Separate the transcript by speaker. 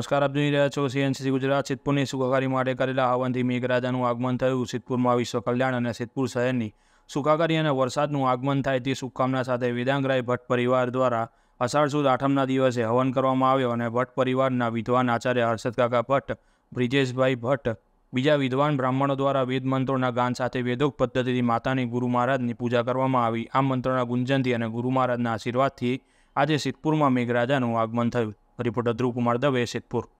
Speaker 1: નમસ્કાર અભિનય રહા છો સીએનસી ગુજરાત ચીતપુની સુકાકરિ માડે કારેલા આવંદી મેગરાજાનો આગમન થયો સીતપુર માં વિશ્વકल्याण અને સીતપુર સયની સુકાકરિયાના વરસાદનું આગમન થાય તે શુભકામના સાથે વિધાંગરાય ભટ પરિવાર દ્વારા આષાઢ સુદ આઠમના દિવસે હવન કરવામાં આવ્યો અને ભટ પરિવારના વિદ્વાન આચાર્ય અરશદ કાકા પટ ભ્રિજેશભાઈ ભટ બીજા વિદ્વાન બ્રાહ્મણો દ્વારા વેદ મંત્રોના ગાન સાથે વેદોક પદ્ધતિથી માતાની ગુરુ મહારાજની પૂજા કરવામાં આવી આ મંત્રોના ગુંજનથી અને ગુરુ મહારાજના આશીર્વાદથી આજે સીતપુરમાં મેગરાજાનો આગમન થયો ರಿಪೋರ್ಟರ್ ಅಧ್ರೂ ಕುಮಾರ್ ದ